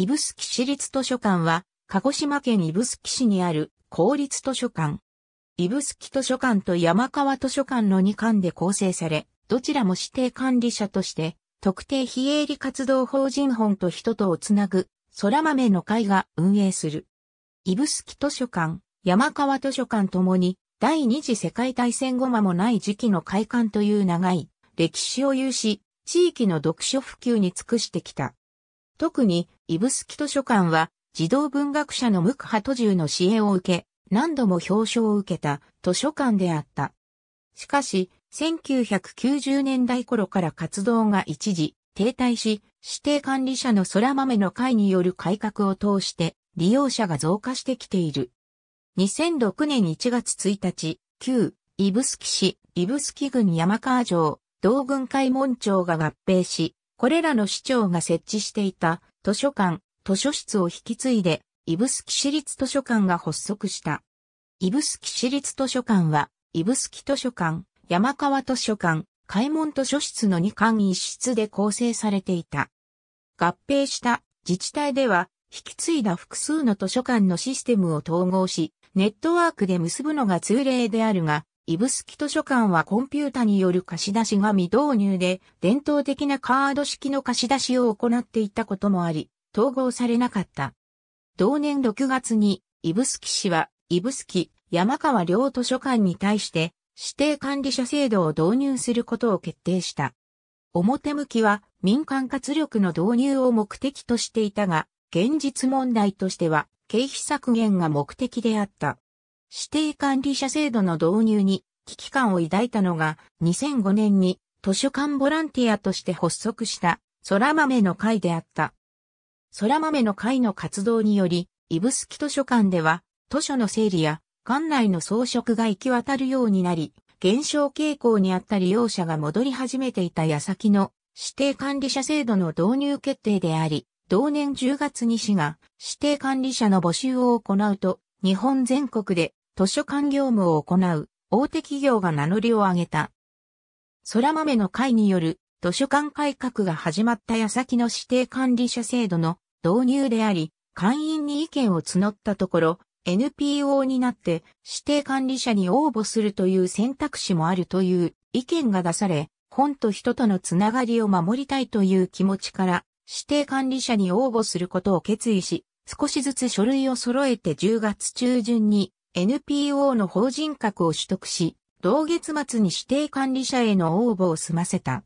指宿市立図書館は、鹿児島県指宿市にある公立図書館。指宿図書館と山川図書館の2館で構成され、どちらも指定管理者として、特定非営利活動法人本と人とをつなぐ、空豆の会が運営する。指宿図書館、山川図書館ともに、第二次世界大戦後間もない時期の開館という長い歴史を有し、地域の読書普及に尽くしてきた。特に、イブスキ図書館は、児童文学者の無垢派途中の支援を受け、何度も表彰を受けた図書館であった。しかし、1990年代頃から活動が一時停滞し、指定管理者の空豆の会による改革を通して利用者が増加してきている。2006年1月1日、旧、スキ市、スキ郡山川城、道軍会門町が合併し、これらの市長が設置していた図書館、図書室を引き継いで、すき市立図書館が発足した。すき市立図書館は、すき図書館、山川図書館、開門図書室の2館1室で構成されていた。合併した自治体では、引き継いだ複数の図書館のシステムを統合し、ネットワークで結ぶのが通例であるが、指宿図書館はコンピュータによる貸し出しが未導入で、伝統的なカード式の貸し出しを行っていたこともあり、統合されなかった。同年6月に、指宿市は、指宿山川両図書館に対して、指定管理者制度を導入することを決定した。表向きは民間活力の導入を目的としていたが、現実問題としては経費削減が目的であった。指定管理者制度の導入に危機感を抱いたのが2005年に図書館ボランティアとして発足した空豆の会であった。空豆の会の活動により、イブスキ図書館では図書の整理や館内の装飾が行き渡るようになり、減少傾向にあった利用者が戻り始めていた矢先の指定管理者制度の導入決定であり、同年10月に市が指定管理者の募集を行うと、日本全国で図書館業務を行う大手企業が名乗りを上げた。空豆の会による図書館改革が始まった矢先の指定管理者制度の導入であり、会員に意見を募ったところ、NPO になって指定管理者に応募するという選択肢もあるという意見が出され、本と人とのつながりを守りたいという気持ちから指定管理者に応募することを決意し、少しずつ書類を揃えて10月中旬に NPO の法人格を取得し、同月末に指定管理者への応募を済ませた。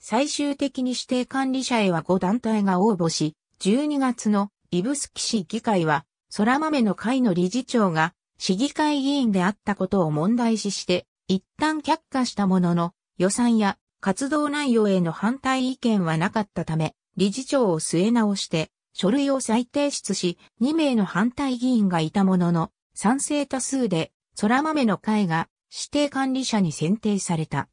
最終的に指定管理者へは5団体が応募し、12月の指宿市議会は、空豆の会の理事長が市議会議員であったことを問題視して、一旦却下したものの、予算や活動内容への反対意見はなかったため、理事長を据え直して、書類を再提出し、2名の反対議員がいたものの、賛成多数で、空豆の会が指定管理者に選定された。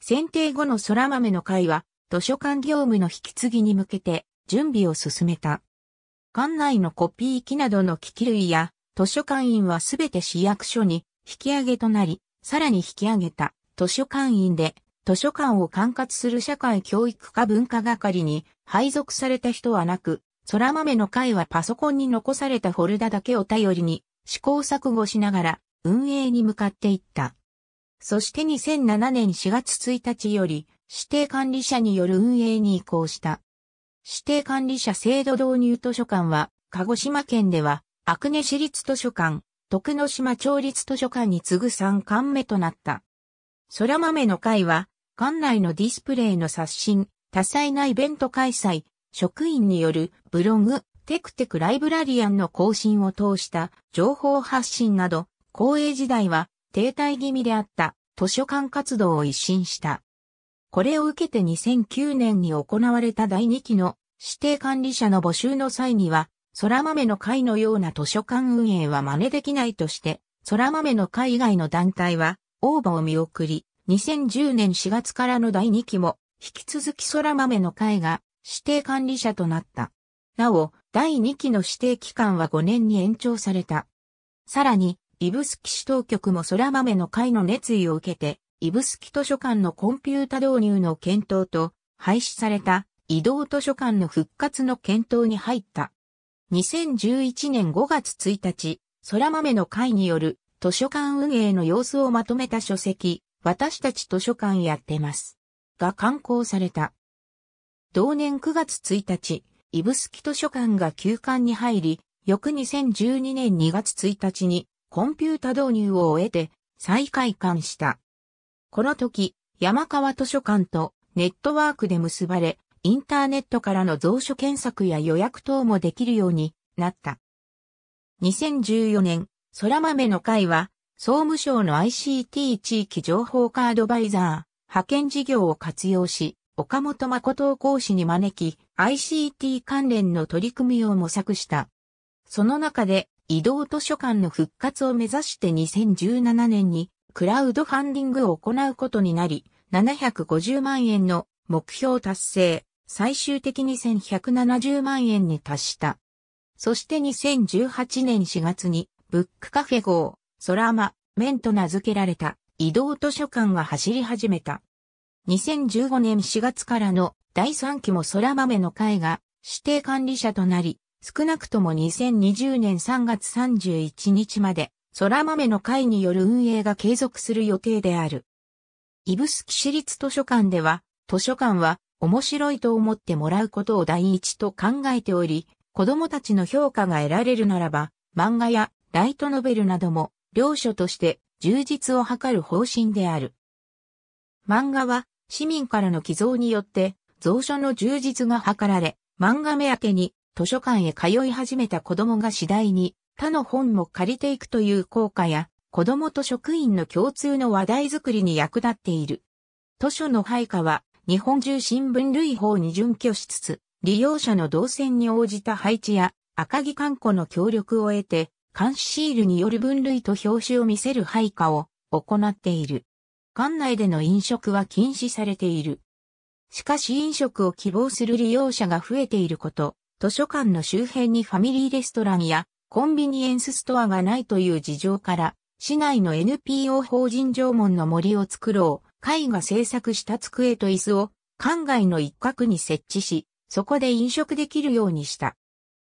選定後の空豆の会は、図書館業務の引き継ぎに向けて準備を進めた。館内のコピー機などの機器類や、図書館員はすべて市役所に引き上げとなり、さらに引き上げた図書館員で、図書館を管轄する社会教育科文化係に配属された人はなく、空豆の会はパソコンに残されたフォルダだけを頼りに試行錯誤しながら運営に向かっていった。そして2007年4月1日より指定管理者による運営に移行した。指定管理者制度導入図書館は、鹿児島県では、阿久根市立図書館、徳之島町立図書館に次ぐ3館目となった。空豆の会は、館内のディスプレイの刷新、多彩なイベント開催、職員によるブログ、テクテクライブラリアンの更新を通した情報発信など、公営時代は停滞気味であった図書館活動を一新した。これを受けて2009年に行われた第2期の指定管理者の募集の際には、空豆の会のような図書館運営は真似できないとして、空豆の会以外の団体は応募を見送り、2010年4月からの第2期も、引き続き空豆の会が指定管理者となった。なお、第2期の指定期間は5年に延長された。さらに、イブスキ市当局も空豆の会の熱意を受けて、イブスキ図書館のコンピュータ導入の検討と、廃止された移動図書館の復活の検討に入った。2011年5月1日、空豆の会による図書館運営の様子をまとめた書籍、私たち図書館やってます。が刊行された。同年9月1日、指宿図書館が休館に入り、翌2012年2月1日にコンピュータ導入を終えて再開館した。この時、山川図書館とネットワークで結ばれ、インターネットからの蔵書検索や予約等もできるようになった。2014年、空豆の会は、総務省の ICT 地域情報化アドバイザー、派遣事業を活用し、岡本誠を講師に招き、ICT 関連の取り組みを模索した。その中で、移動図書館の復活を目指して2017年に、クラウドファンディングを行うことになり、750万円の目標達成、最終的に1170万円に達した。そして2018年4月に、ブックカフェ号、ソラマ、メンと名付けられた移動図書館が走り始めた。2015年4月からの第3期も空豆の会が指定管理者となり、少なくとも2020年3月31日まで、空豆の会による運営が継続する予定である。イブスキ市立図書館では、図書館は面白いと思ってもらうことを第一と考えており、子供たちの評価が得られるならば、漫画やライトノベルなども、両書として充実を図る方針である。漫画は市民からの寄贈によって、蔵書の充実が図られ、漫画目当てに図書館へ通い始めた子供が次第に他の本も借りていくという効果や、子供と職員の共通の話題づくりに役立っている。図書の配下は、日本中新聞類法に準拠しつつ、利用者の動線に応じた配置や、赤木観光の協力を得て、監視シールによる分類と表紙を見せる配下を行っている。館内での飲食は禁止されている。しかし飲食を希望する利用者が増えていること、図書館の周辺にファミリーレストランやコンビニエンスストアがないという事情から、市内の NPO 法人縄文の森を作ろう、会が制作した机と椅子を館外の一角に設置し、そこで飲食できるようにした。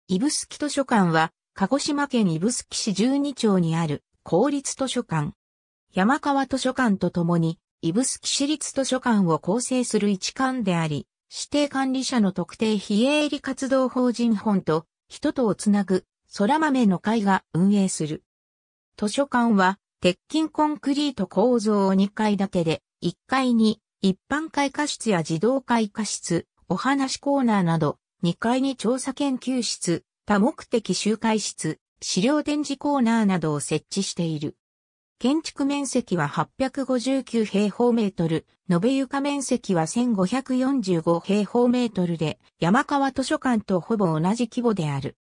スキ図書館は、鹿児島県スキ市12町にある公立図書館。山川図書館とともに、指宿市立図書館を構成する一館であり、指定管理者の特定非営利活動法人本と、人とをつなぐ、空豆の会が運営する。図書館は、鉄筋コンクリート構造を2階建てで、1階に一般会課室や児童会課室、お話コーナーなど、2階に調査研究室、多目的集会室、資料展示コーナーなどを設置している。建築面積は859平方メートル、延べ床面積は1545平方メートルで、山川図書館とほぼ同じ規模である。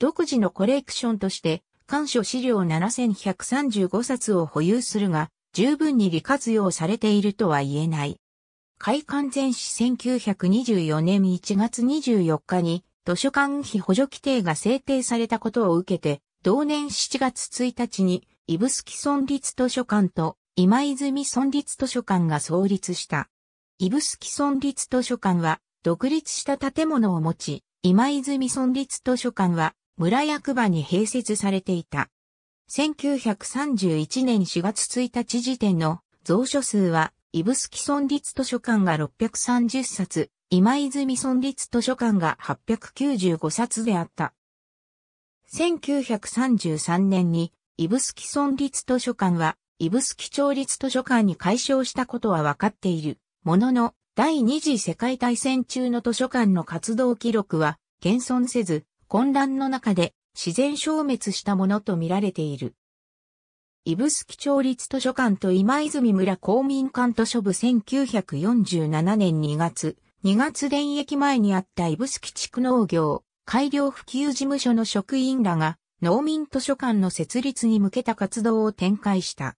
独自のコレクションとして、館書資料7135冊を保有するが、十分に利活用されているとは言えない。開館前市1924年1月24日に、図書館費補助規定が制定されたことを受けて、同年7月1日にスキ村立図書館と今泉村立図書館が創立した。スキ村立図書館は独立した建物を持ち、今泉村立図書館は村役場に併設されていた。1931年4月1日時点の蔵書数は、スキ村立図書館が630冊、今泉村立図書館が895冊であった。1933年にイブスキ村立図書館は、イブスキ町立図書館に改称したことは分かっている。ものの、第二次世界大戦中の図書館の活動記録は、現存せず、混乱の中で自然消滅したものと見られている。イブスキ町立図書館と今泉村公民館図書部1947年2月、2月電駅前にあったイブスキ地区農業、改良普及事務所の職員らが農民図書館の設立に向けた活動を展開した。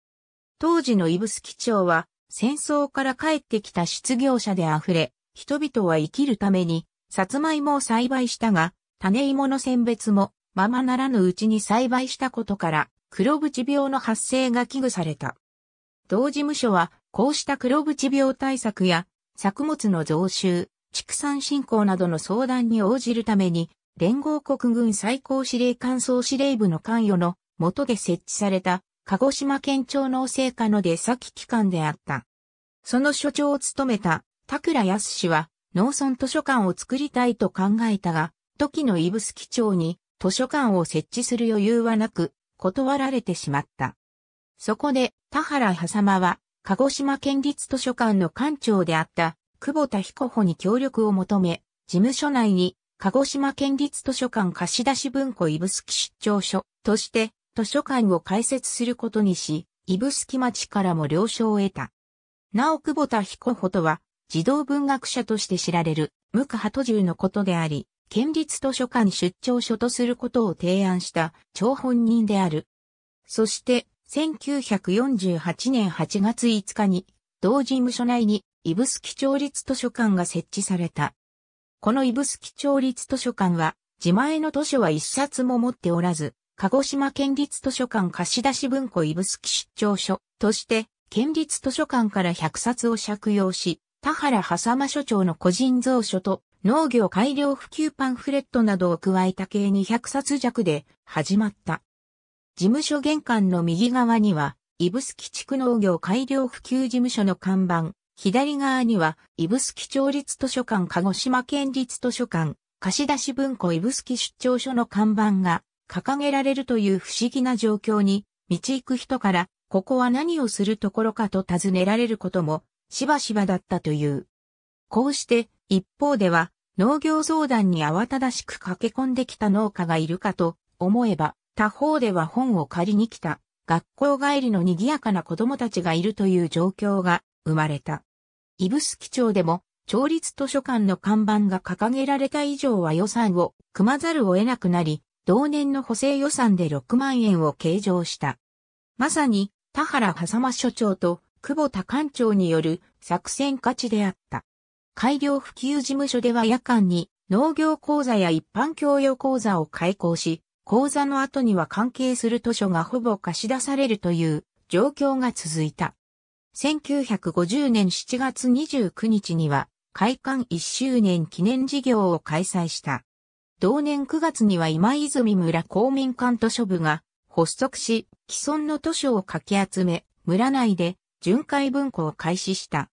当時のイブス基町は戦争から帰ってきた失業者で溢れ、人々は生きるために、さつまいもを栽培したが、種芋の選別も、ままならぬうちに栽培したことから、黒縁病の発生が危惧された。同事務所は、こうした黒縁病対策や、作物の増収、畜産振興などの相談に応じるために、連合国軍最高司令官総司令部の関与の下で設置された鹿児島県庁農政課の出先機関であった。その所長を務めた田倉康氏は農村図書館を作りたいと考えたが、時の指宿町に図書館を設置する余裕はなく、断られてしまった。そこで田原は間は鹿児島県立図書館の館長であった久保田彦穂に協力を求め、事務所内に鹿児島県立図書館貸出文庫すき出張所として図書館を開設することにし、すき町からも了承を得た。なお久保田彦穂とは、児童文学者として知られる、無垢鳩途中のことであり、県立図書館出張所とすることを提案した張本人である。そして、1948年8月5日に、同事務所内に、すき町立図書館が設置された。この指宿町立図書館は、自前の図書は一冊も持っておらず、鹿児島県立図書館貸出文庫指宿出張所として、県立図書館から100冊を借用し、田原狭間所長の個人蔵書と農業改良普及パンフレットなどを加えた計200冊弱で始まった。事務所玄関の右側には、指宿地区農業改良普及事務所の看板、左側には、指宿町立図書館鹿児島県立図書館、貸出し文庫指宿出張所の看板が掲げられるという不思議な状況に、道行く人から、ここは何をするところかと尋ねられることも、しばしばだったという。こうして、一方では、農業相談に慌ただしく駆け込んできた農家がいるかと思えば、他方では本を借りに来た、学校帰りの賑やかな子供たちがいるという状況が生まれた。指宿町でも、町立図書館の看板が掲げられた以上は予算を組まざるを得なくなり、同年の補正予算で6万円を計上した。まさに、田原狭間所長と久保田館長による作戦勝ちであった。改良普及事務所では夜間に農業講座や一般教養講座を開講し、講座の後には関係する図書がほぼ貸し出されるという状況が続いた。1950年7月29日には、開館1周年記念事業を開催した。同年9月には今泉村公民館図書部が発足し、既存の図書をかき集め、村内で巡回文庫を開始した。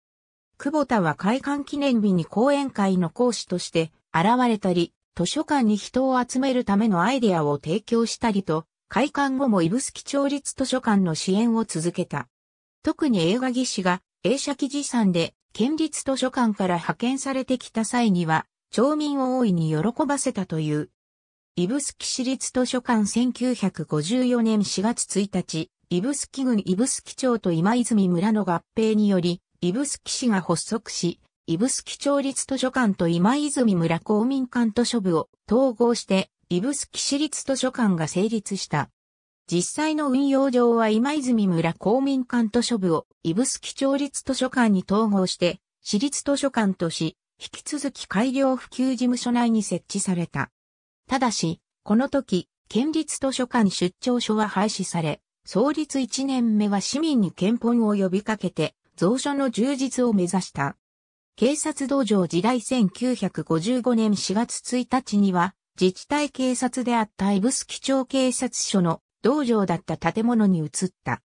久保田は開館記念日に講演会の講師として現れたり、図書館に人を集めるためのアイデアを提供したりと、開館後も指宿町立図書館の支援を続けた。特に映画技師が映写記事産で県立図書館から派遣されてきた際には、町民を大いに喜ばせたという。イブスキ市立図書館1954年4月1日、イブスキ郡スキ町と今泉村の合併により、イブスキ市が発足し、イブスキ町立図書館と今泉村公民館図書部を統合して、イブスキ市立図書館が成立した。実際の運用上は今泉村公民館図書部をスキ町立図書館に統合して、私立図書館とし、引き続き改良普及事務所内に設置された。ただし、この時、県立図書館出張所は廃止され、創立1年目は市民に憲法を呼びかけて、蔵書の充実を目指した。警察道場時代1955年4月1日には、自治体警察であった指宿町警察署の道場だった建物に移った。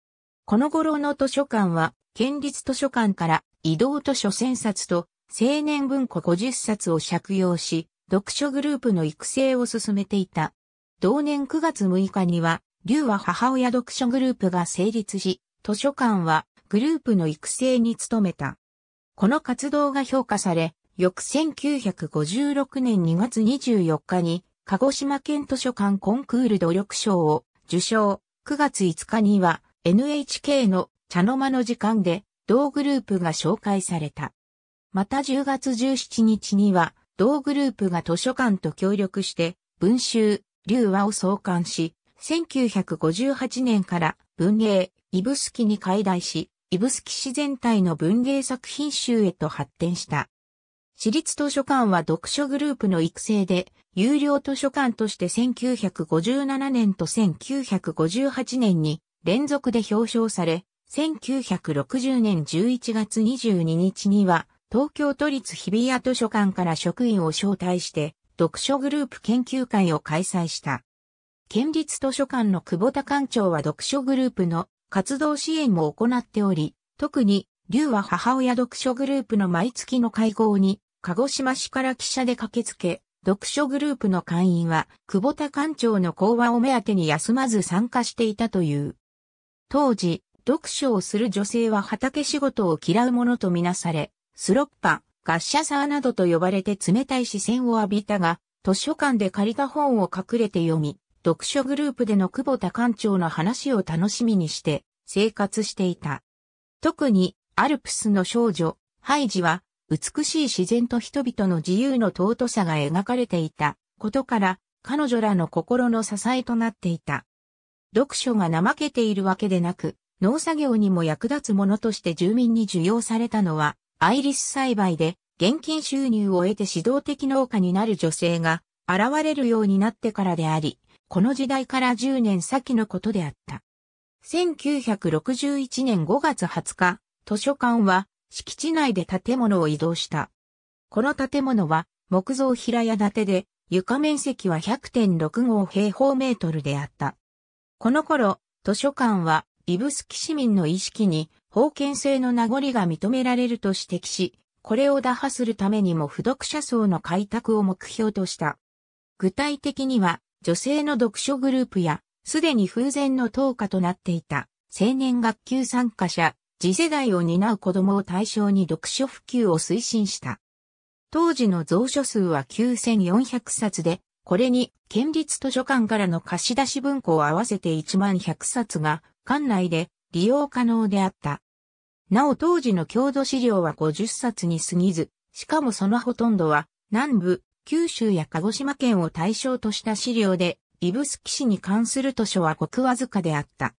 この頃の図書館は、県立図書館から移動図書1000冊と青年文庫50冊を借用し、読書グループの育成を進めていた。同年9月6日には、龍は母親読書グループが成立し、図書館はグループの育成に努めた。この活動が評価され、翌1956年2月24日に、鹿児島県図書館コンクール努力賞を受賞。9月5日には NHK の茶の間の時間で同グループが紹介された。また10月17日には同グループが図書館と協力して文集、龍和を創刊し、1958年から文芸、指宿に解題し、指宿市全体の文芸作品集へと発展した。私立図書館は読書グループの育成で、有料図書館として1957年と1958年に連続で表彰され、1960年11月22日には、東京都立日比谷図書館から職員を招待して、読書グループ研究会を開催した。県立図書館の久保田館長は読書グループの活動支援も行っており、特に、龍は母親読書グループの毎月の会合に鹿児島市から記者で駆けつけ、読書グループの会員は、久保田館長の講話を目当てに休まず参加していたという。当時、読書をする女性は畑仕事を嫌うものとみなされ、スロッパ、ガッシャサーなどと呼ばれて冷たい視線を浴びたが、図書館で借りた本を隠れて読み、読書グループでの久保田館長の話を楽しみにして生活していた。特にアルプスの少女、ハイジは美しい自然と人々の自由の尊さが描かれていたことから、彼女らの心の支えとなっていた。読書が怠けているわけでなく、農作業にも役立つものとして住民に受容されたのは、アイリス栽培で現金収入を得て指導的農家になる女性が現れるようになってからであり、この時代から10年先のことであった。1961年5月20日、図書館は敷地内で建物を移動した。この建物は木造平屋建てで床面積は100.65平方メートルであった。この頃、図書館はブスキ市民の意識に封建制の名残が認められると指摘し、これを打破するためにも不読者層の開拓を目標とした。具体的には、女性の読書グループや、すでに風前の投下となっていた、青年学級参加者、次世代を担う子供を対象に読書普及を推進した。当時の蔵書数は9400冊で、これに県立図書館からの貸し出し文庫を合わせて1万100冊が館内で利用可能であった。なお当時の郷土資料は50冊に過ぎず、しかもそのほとんどは南部、九州や鹿児島県を対象とした資料で、ブスキ市に関する図書はごくわずかであった。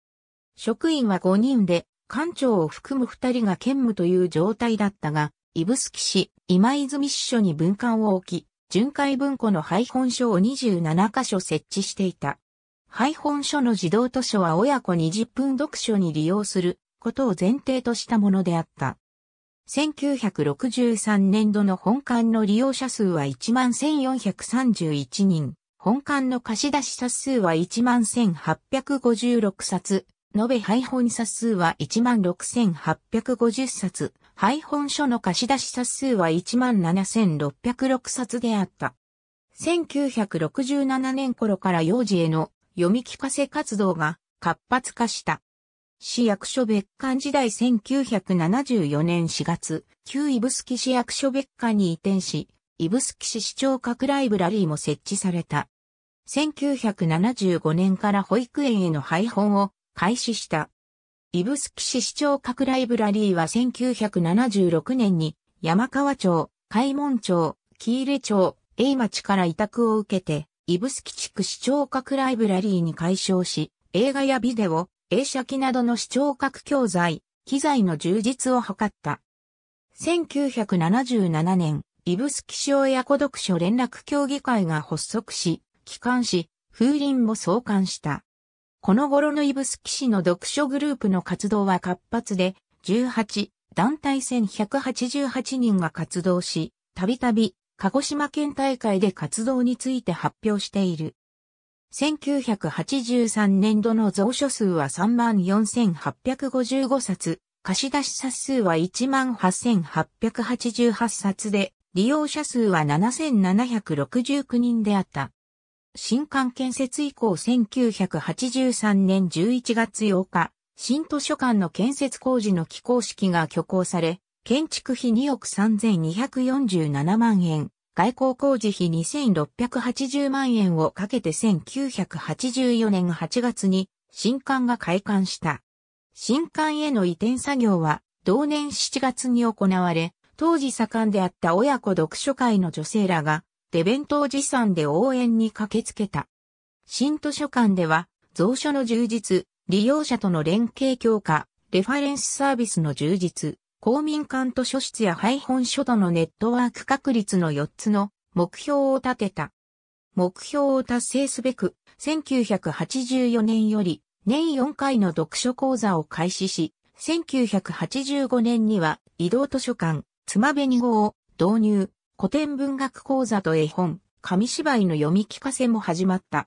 職員は5人で、館長を含む二人が兼務という状態だったが、スキ市、今泉支所に文館を置き、巡回文庫の配本書を27箇所設置していた。配本書の児童図書は親子20分読書に利用することを前提としたものであった。1963年度の本館の利用者数は11,431人。本館の貸し出し冊数は11,856冊、延べ配本冊数は16,850冊、配本書の貸し出し冊数は17,606冊であった。1967年頃から幼児への読み聞かせ活動が活発化した。市役所別館時代1974年4月、旧スキ市役所別館に移転し、スキ市市長閣ライブラリーも設置された。1975年から保育園への配本を開始した。スキ市市長各ライブラリーは1976年に山川町、海門町、木入町、永町から委託を受けて、スキ地区市長各ライブラリーに改称し、映画やビデオ、映写機などの市長覚教材、機材の充実を図った。1977年、スキ市親子読書連絡協議会が発足し、帰還し、風鈴も創刊した。この頃のイブスキ氏の読書グループの活動は活発で、18、団体1188人が活動し、たびたび、鹿児島県大会で活動について発表している。1983年度の蔵書数は34,855冊、貸出冊数は18,888冊で、利用者数は7769人であった。新館建設以降1983年11月8日、新図書館の建設工事の起工式が挙行され、建築費2億3247万円、外交工事費2680万円をかけて1984年8月に新館が開館した。新館への移転作業は同年7月に行われ、当時盛んであった親子読書会の女性らがデベントを持参で応援に駆けつけた。新図書館では、蔵書の充実、利用者との連携強化、レファレンスサービスの充実、公民館図書室や配本書とのネットワーク確立の4つの目標を立てた。目標を達成すべく、1984年より年4回の読書講座を開始し、1985年には移動図書館、つまべに号を導入、古典文学講座と絵本、紙芝居の読み聞かせも始まった。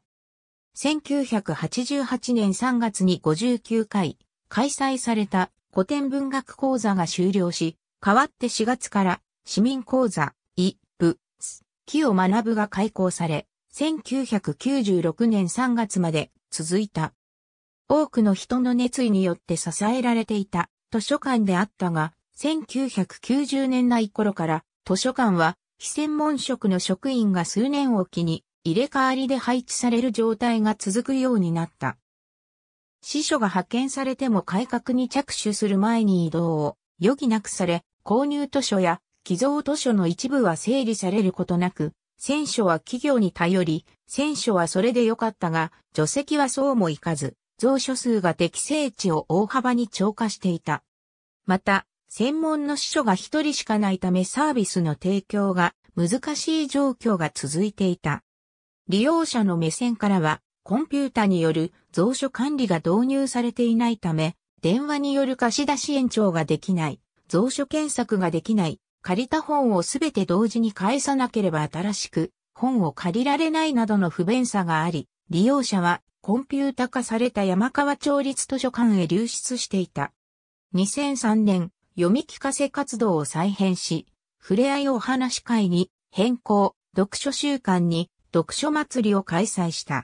1988年3月に59回開催された古典文学講座が終了し、代わって4月から市民講座、い、ぶ、す、きを学ぶが開講され、1996年3月まで続いた。多くの人の熱意によって支えられていた図書館であったが、1990年代頃から図書館は非専門職の職員が数年おきに入れ替わりで配置される状態が続くようになった。司書が派遣されても改革に着手する前に移動を余儀なくされ、購入図書や寄贈図書の一部は整理されることなく、選書は企業に頼り、選書はそれでよかったが、除籍はそうもいかず、蔵書数が適正値を大幅に超過していた。また、専門の司書が一人しかないためサービスの提供が難しい状況が続いていた。利用者の目線からは、コンピュータによる蔵書管理が導入されていないため、電話による貸し出し延長ができない、蔵書検索ができない、借りた本をすべて同時に返さなければ新しく、本を借りられないなどの不便さがあり、利用者はコンピュータ化された山川町立図書館へ流出していた。2003年、読み聞かせ活動を再編し、触れ合いお話会に変更、読書週間に読書祭りを開催した。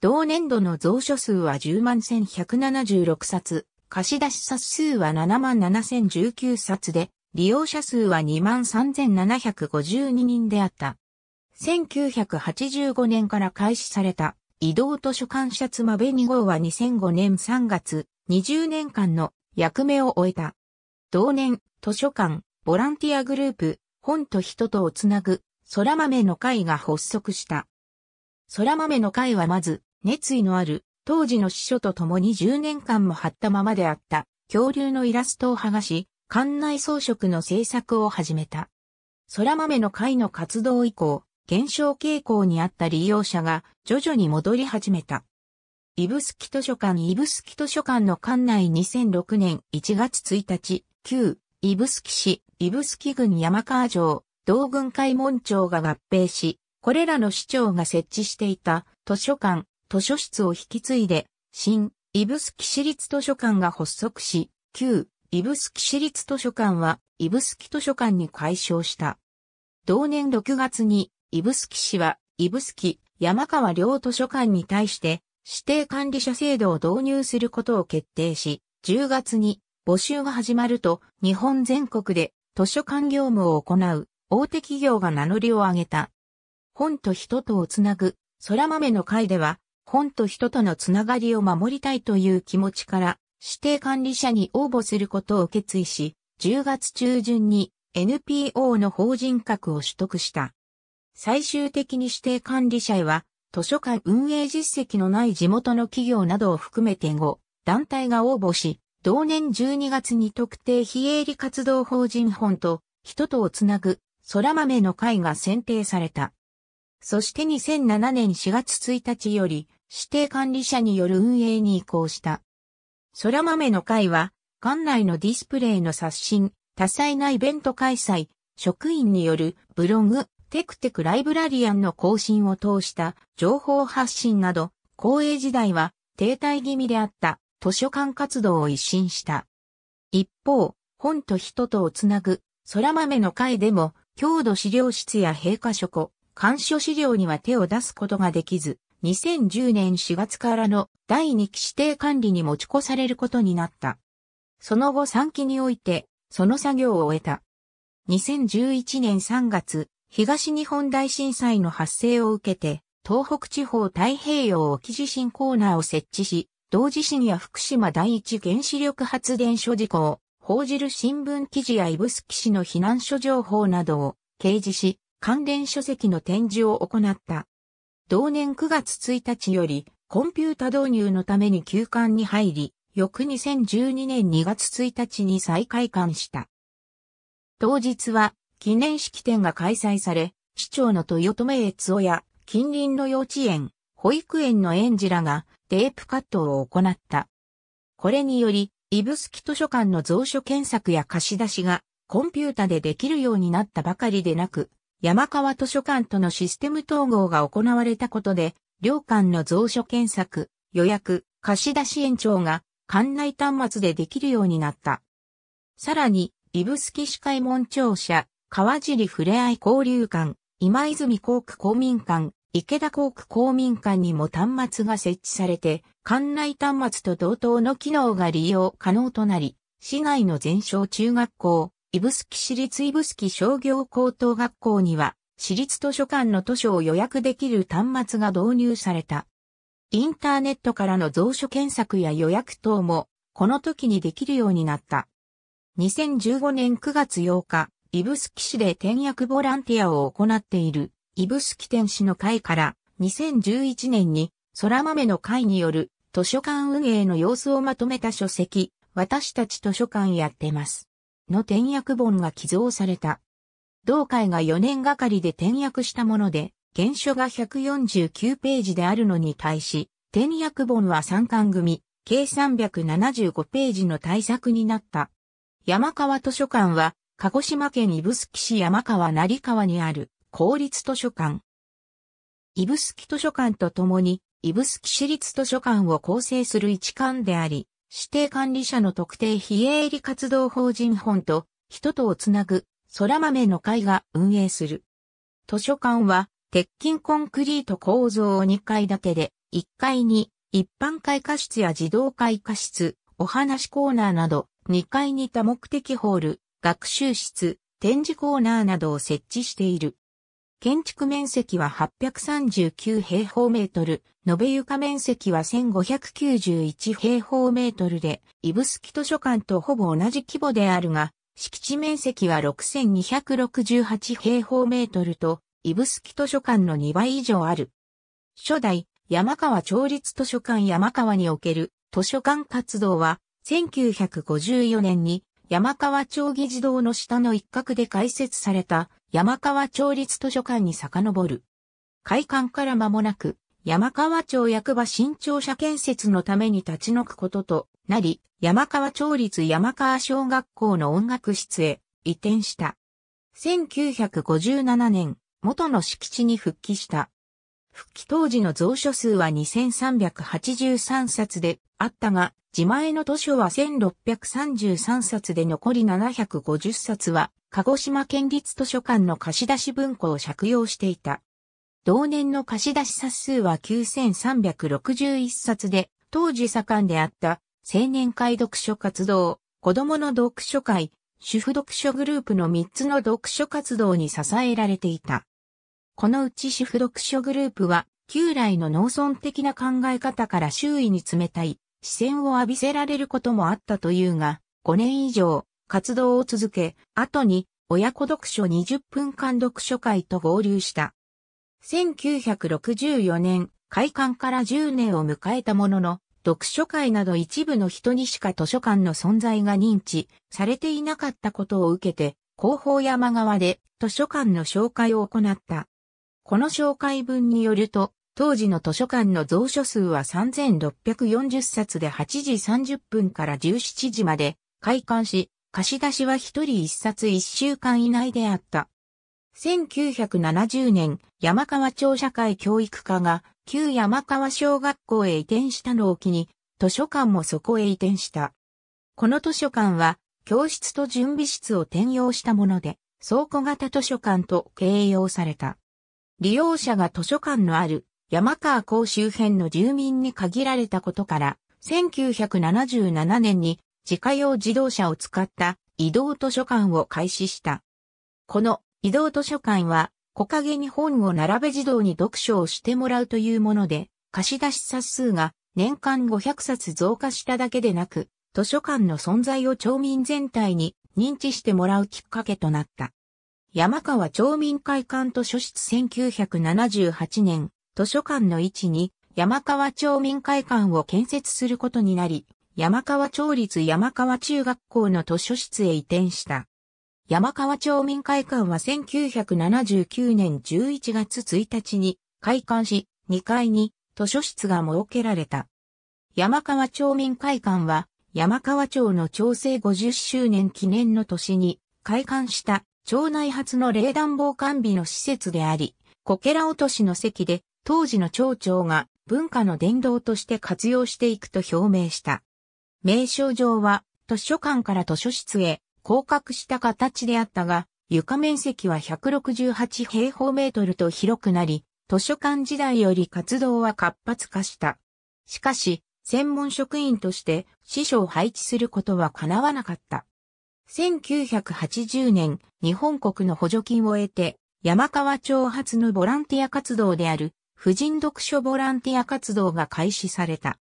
同年度の蔵書数は10万1176冊、貸出冊数は7万7019冊で、利用者数は2万3752人であった。1985年から開始された移動図書館社妻ニ号は2005年3月20年間の役目を終えた。同年、図書館、ボランティアグループ、本と人とをつなぐ、空豆の会が発足した。空豆の会はまず、熱意のある、当時の司書と共に10年間も貼ったままであった、恐竜のイラストを剥がし、館内装飾の制作を始めた。空豆の会の活動以降、減少傾向にあった利用者が徐々に戻り始めた。指宿図書館指宿図書館の館内2006年1月1日、旧、指宿市、指宿郡山川城、道軍会門町が合併し、これらの市長が設置していた図書館、図書室を引き継いで、新、指宿市立図書館が発足し、旧、指宿市立図書館は、指宿図書館に改称した。同年6月に、指宿市は、指宿、山川両図書館に対して、指定管理者制度を導入することを決定し、10月に、募集が始まると、日本全国で図書館業務を行う大手企業が名乗りを上げた。本と人とをつなぐ、空豆の会では、本と人とのつながりを守りたいという気持ちから、指定管理者に応募することを決意し、10月中旬に NPO の法人格を取得した。最終的に指定管理者へは、図書館運営実績のない地元の企業などを含めて5団体が応募し、同年12月に特定非営利活動法人本と、人とをつなぐ、空豆の会が選定された。そして2007年4月1日より、指定管理者による運営に移行した。空豆の会は、館内のディスプレイの刷新、多彩なイベント開催、職員によるブログ、テクテクライブラリアンの更新を通した情報発信など、公営時代は停滞気味であった。図書館活動を一新した。一方、本と人とをつなぐ、空豆の会でも、郷土資料室や陛下書庫、監書資料には手を出すことができず、2010年4月からの第2期指定管理に持ち越されることになった。その後3期において、その作業を終えた。2011年3月、東日本大震災の発生を受けて、東北地方太平洋沖地震コーナーを設置し、同時市や福島第一原子力発電所事故を報じる新聞記事や指宿市の避難所情報などを掲示し、関連書籍の展示を行った。同年9月1日より、コンピュータ導入のために休館に入り、翌2012年2月1日に再開館した。当日は、記念式典が開催され、市長の豊留悦夫や、近隣の幼稚園、保育園の園児らが、テープカットを行った。これにより、イブスキ図書館の蔵書検索や貸し出しがコンピュータでできるようになったばかりでなく、山川図書館とのシステム統合が行われたことで、両館の蔵書検索、予約、貸し出し延長が館内端末でできるようになった。さらに、指宿司会門庁舎、川尻ふれあい交流館、今泉航空公民館、池田航区公民館にも端末が設置されて、館内端末と同等の機能が利用可能となり、市内の全小中学校、指宿市立指宿商業高等学校には、市立図書館の図書を予約できる端末が導入された。インターネットからの蔵書検索や予約等も、この時にできるようになった。2015年9月8日、指宿市で転訳ボランティアを行っているイブスキ天使の会から2011年に空豆の会による図書館運営の様子をまとめた書籍、私たち図書館やってます。の転訳本が寄贈された。同会が4年がかりで転訳したもので、原書が149ページであるのに対し、転訳本は3巻組、計375ページの対策になった。山川図書館は、鹿児島県指宿市山川成川にある公立図書館。指宿図書館とともに、指宿市立図書館を構成する一館であり、指定管理者の特定非営利活動法人本と、人とをつなぐ、空豆の会が運営する。図書館は、鉄筋コンクリート構造を2階建てで、1階に一般会科室や児童会科室、お話コーナーなど、2階に多目的ホール、学習室、展示コーナーなどを設置している。建築面積は839平方メートル、延べ床面積は1591平方メートルで、すき図書館とほぼ同じ規模であるが、敷地面積は6268平方メートルと、すき図書館の2倍以上ある。初代、山川町立図書館山川における図書館活動は、1954年に山川町議事堂の下の一角で開設された山川町立図書館に遡る。開館から間もなく、山川町役場新庁舎建設のために立ち退くこととなり、山川町立山川小学校の音楽室へ移転した。1957年、元の敷地に復帰した。復帰当時の蔵書数は2383冊であったが、自前の図書は1633冊で残り750冊は鹿児島県立図書館の貸し出し文庫を借用していた。同年の貸し出し冊数は9361冊で、当時盛んであった青年会読書活動、子供の読書会、主婦読書グループの3つの読書活動に支えられていた。このうち主婦読書グループは、旧来の農村的な考え方から周囲に冷たい視線を浴びせられることもあったというが、5年以上、活動を続け、後に親子読書20分間読書会と合流した。1964年、開館から10年を迎えたものの、読書会など一部の人にしか図書館の存在が認知されていなかったことを受けて、広報山側で図書館の紹介を行った。この紹介文によると、当時の図書館の蔵書数は3640冊で8時30分から17時まで開館し、貸し出しは一人一冊一週間以内であった。1970年、山川町社会教育課が旧山川小学校へ移転したのを機に、図書館もそこへ移転した。この図書館は、教室と準備室を転用したもので、倉庫型図書館と形容された。利用者が図書館のある山川港周辺の住民に限られたことから、1977年に自家用自動車を使った移動図書館を開始した。この移動図書館は木陰に本を並べ自動に読書をしてもらうというもので、貸し出し冊数が年間500冊増加しただけでなく、図書館の存在を町民全体に認知してもらうきっかけとなった。山川町民会館図書室1978年、図書館の位置に山川町民会館を建設することになり、山川町立山川中学校の図書室へ移転した。山川町民会館は1979年11月1日に開館し、2階に図書室が設けられた。山川町民会館は山川町の調整50周年記念の年に開館した町内初の冷暖房完備の施設であり、こけら落としの席で当時の町長が文化の殿堂として活用していくと表明した。名称上は図書館から図書室へ降格した形であったが、床面積は168平方メートルと広くなり、図書館時代より活動は活発化した。しかし、専門職員として司書を配置することは叶わなかった。1980年、日本国の補助金を得て、山川町発のボランティア活動である、婦人読書ボランティア活動が開始された。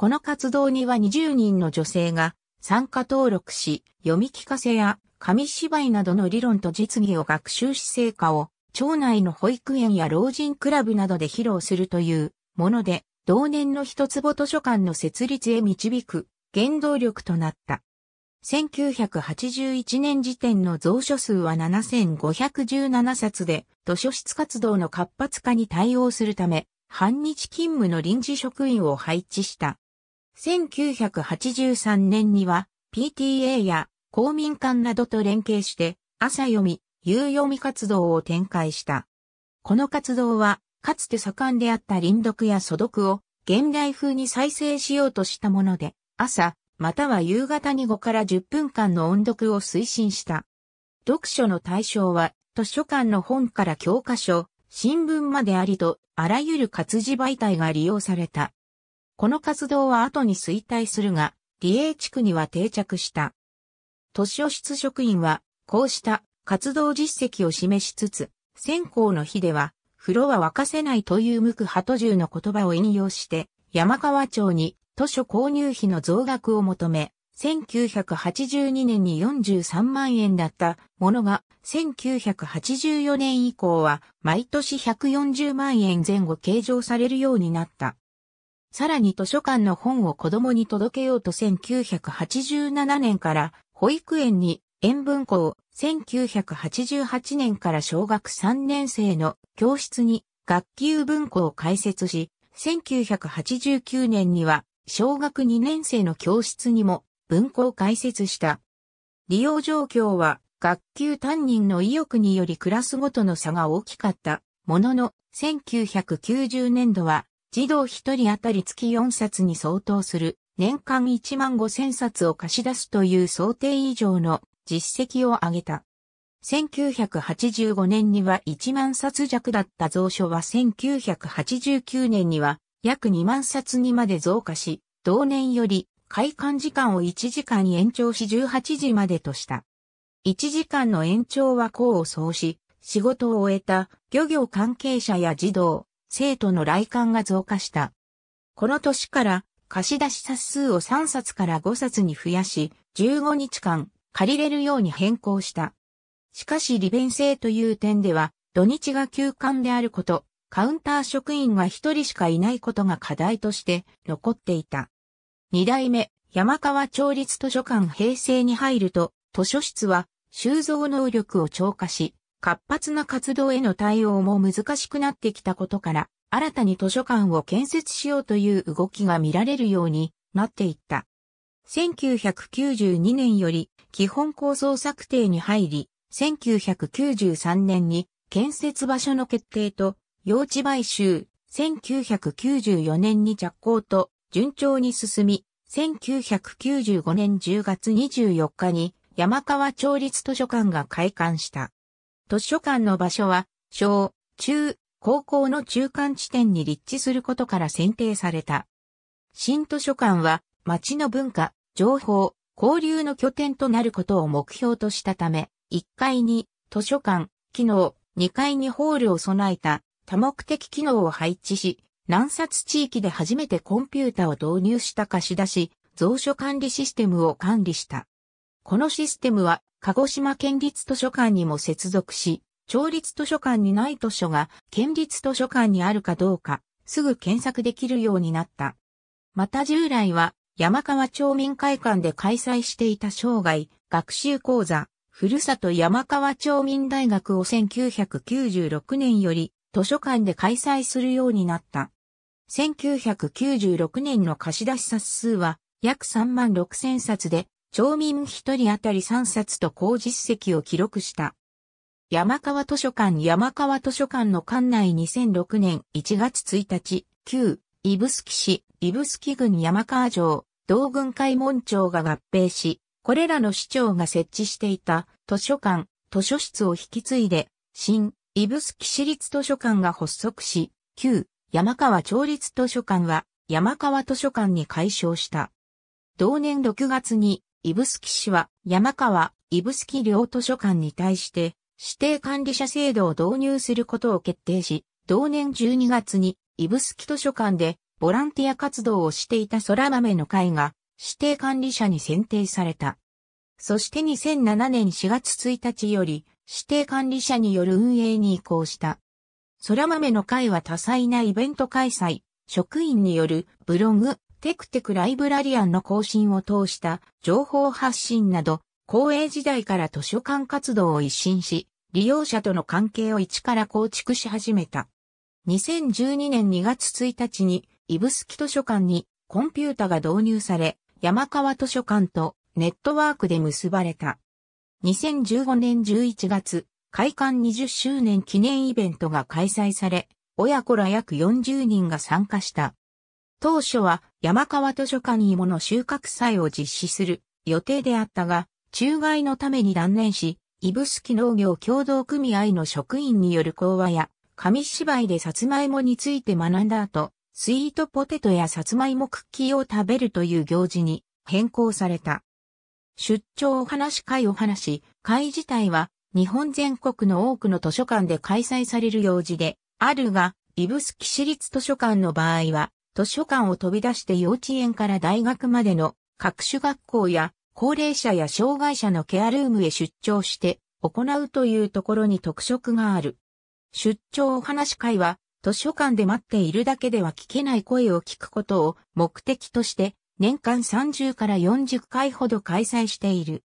この活動には20人の女性が参加登録し、読み聞かせや紙芝居などの理論と実技を学習し成果を町内の保育園や老人クラブなどで披露するというもので、同年の一坪図書館の設立へ導く原動力となった。1981年時点の蔵書数は7517冊で、図書室活動の活発化に対応するため、半日勤務の臨時職員を配置した。1983年には PTA や公民館などと連携して朝読み、夕読み活動を展開した。この活動はかつて盛んであった林読や素読を現代風に再生しようとしたもので朝または夕方に5から10分間の音読を推進した。読書の対象は図書館の本から教科書、新聞までありとあらゆる活字媒体が利用された。この活動は後に衰退するが、理営地区には定着した。都市室職員は、こうした活動実績を示しつつ、線香の日では、風呂は沸かせないという無垢鳩獣の言葉を引用して、山川町に図書購入費の増額を求め、1982年に43万円だったものが、1984年以降は毎年140万円前後計上されるようになった。さらに図書館の本を子供に届けようと1987年から保育園に演文庫を1988年から小学3年生の教室に学級文庫を開設し、1989年には小学2年生の教室にも文庫を開設した。利用状況は学級担任の意欲によりクラスごとの差が大きかったものの1990年度は児童一人当たり月4冊に相当する年間1万5千冊を貸し出すという想定以上の実績を上げた。1985年には1万冊弱だった蔵書は1989年には約2万冊にまで増加し、同年より開館時間を1時間延長し18時までとした。1時間の延長は功を奏し、仕事を終えた漁業関係者や児童、生徒の来館が増加した。この年から貸し出し冊数を3冊から5冊に増やし、15日間借りれるように変更した。しかし利便性という点では、土日が休館であること、カウンター職員が一人しかいないことが課題として残っていた。二代目、山川町立図書館平成に入ると、図書室は収蔵能力を超過し、活発な活動への対応も難しくなってきたことから、新たに図書館を建設しようという動きが見られるようになっていった。1992年より基本構想策定に入り、1993年に建設場所の決定と用地買収、1994年に着工と順調に進み、1995年10月24日に山川町立図書館が開館した。図書館の場所は、小、中、高校の中間地点に立地することから選定された。新図書館は、町の文化、情報、交流の拠点となることを目標としたため、1階に図書館、機能、2階にホールを備えた多目的機能を配置し、南札地域で初めてコンピュータを導入した貸し出し、蔵書管理システムを管理した。このシステムは鹿児島県立図書館にも接続し、町立図書館にない図書が県立図書館にあるかどうか、すぐ検索できるようになった。また従来は、山川町民会館で開催していた生涯学習講座、ふるさと山川町民大学を1996年より図書館で開催するようになった。1996年の貸し出し冊数は約3万6千冊で、町民一人当たり3冊と好実績を記録した。山川図書館山川図書館の館内2006年1月1日、旧、指宿市、指宿郡山川城、道軍会門町が合併し、これらの市長が設置していた図書館、図書室を引き継いで、新、指宿市立図書館が発足し、旧、山川町立図書館は山川図書館に改称した。同年6月にスキ市は山川、スキ両図書館に対して指定管理者制度を導入することを決定し、同年12月にスキ図書館でボランティア活動をしていた空豆の会が指定管理者に選定された。そして2007年4月1日より指定管理者による運営に移行した。空豆の会は多彩なイベント開催、職員によるブログ、テクテクライブラリアンの更新を通した情報発信など、公営時代から図書館活動を一新し、利用者との関係を一から構築し始めた。2012年2月1日に、イブスキ図書館にコンピュータが導入され、山川図書館とネットワークで結ばれた。2015年11月、開館20周年記念イベントが開催され、親子ら約40人が参加した。当初は山川図書館芋の収穫祭を実施する予定であったが、中外のために断念し、指宿農業協同組合の職員による講話や、紙芝居でさつまいもについて学んだ後、スイートポテトやさつまいもクッキーを食べるという行事に変更された。出張お話会を話し、会自体は日本全国の多くの図書館で開催される行事であるが、指宿市立図書館の場合は、図書館を飛び出して幼稚園から大学までの各種学校や高齢者や障害者のケアルームへ出張して行うというところに特色がある。出張お話会は図書館で待っているだけでは聞けない声を聞くことを目的として年間30から40回ほど開催している。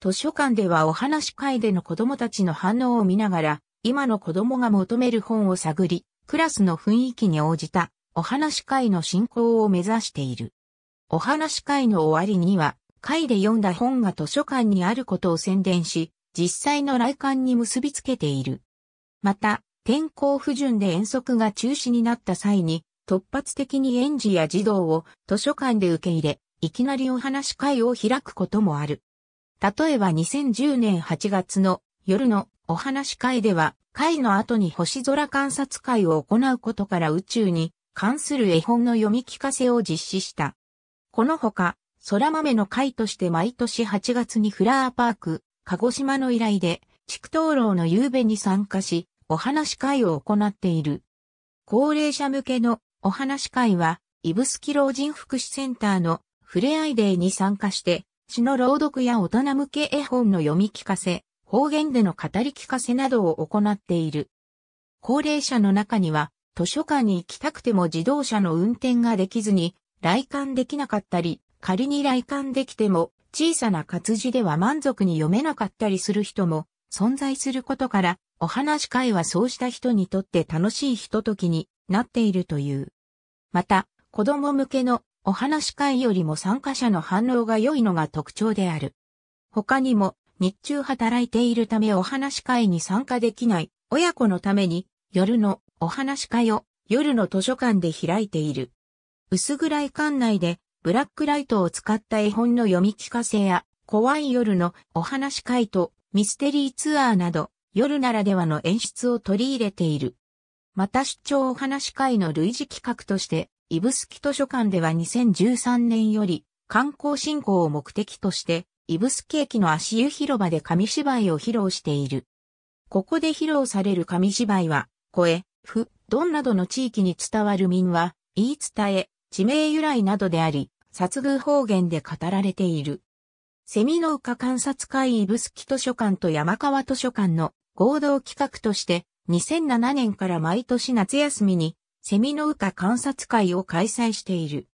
図書館ではお話会での子供たちの反応を見ながら今の子供が求める本を探り、クラスの雰囲気に応じたお話会の進行を目指している。お話会の終わりには、会で読んだ本が図書館にあることを宣伝し、実際の来館に結びつけている。また、天候不順で遠足が中止になった際に、突発的に園児や児童を図書館で受け入れ、いきなりお話会を開くこともある。例えば2010年8月の夜のお話会では、会の後に星空観察会を行うことから宇宙に関する絵本の読み聞かせを実施した。このほか、空豆の会として毎年8月にフラワーパーク、鹿児島の依頼で、畜灯籠の夕べに参加し、お話会を行っている。高齢者向けのお話会は、スキ老人福祉センターのふれあいデーに参加して、詩の朗読や大人向け絵本の読み聞かせ、方言での語り聞かせなどを行っている。高齢者の中には、図書館に行きたくても自動車の運転ができずに、来館できなかったり、仮に来館できても、小さな活字では満足に読めなかったりする人も存在することから、お話し会はそうした人にとって楽しいひとときになっているという。また、子供向けのお話し会よりも参加者の反応が良いのが特徴である。他にも、日中働いているためお話し会に参加できない親子のために、夜のお話会を夜の図書館で開いている。薄暗い館内でブラックライトを使った絵本の読み聞かせや怖い夜のお話会とミステリーツアーなど夜ならではの演出を取り入れている。また出張お話会の類似企画としてイブスキ図書館では2013年より観光振興を目的としてイブスキ駅の足湯広場で紙芝居を披露している。ここで披露される紙芝居は、声、府、ドンなどの地域に伝わる民は、言い伝え、地名由来などであり、殺遇方言で語られている。セミの丘観察会イブスキ図書館と山川図書館の合同企画として、2007年から毎年夏休みに、セミの丘観察会を開催している。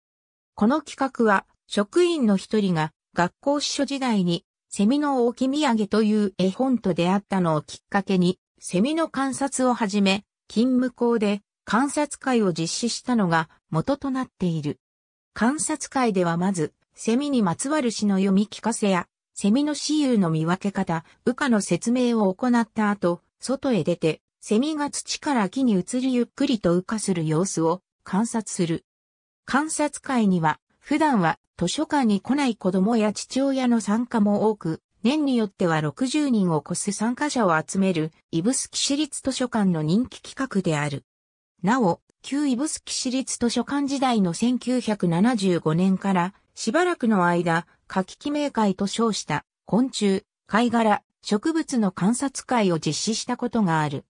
この企画は、職員の一人が、学校司書時代に、セミの置き土産という絵本と出会ったのをきっかけに、セミの観察を始め、勤務校で観察会を実施したのが元となっている。観察会ではまず、セミにまつわる詩の読み聞かせや、セミの私有の見分け方、羽化の説明を行った後、外へ出て、セミが土から木に移りゆっくりと羽化する様子を観察する。観察会には、普段は図書館に来ない子供や父親の参加も多く、年によっては60人を超す参加者を集める、スキ市立図書館の人気企画である。なお、旧スキ市立図書館時代の1975年から、しばらくの間、夏季記名会と称した昆虫、貝殻、植物の観察会を実施したことがある。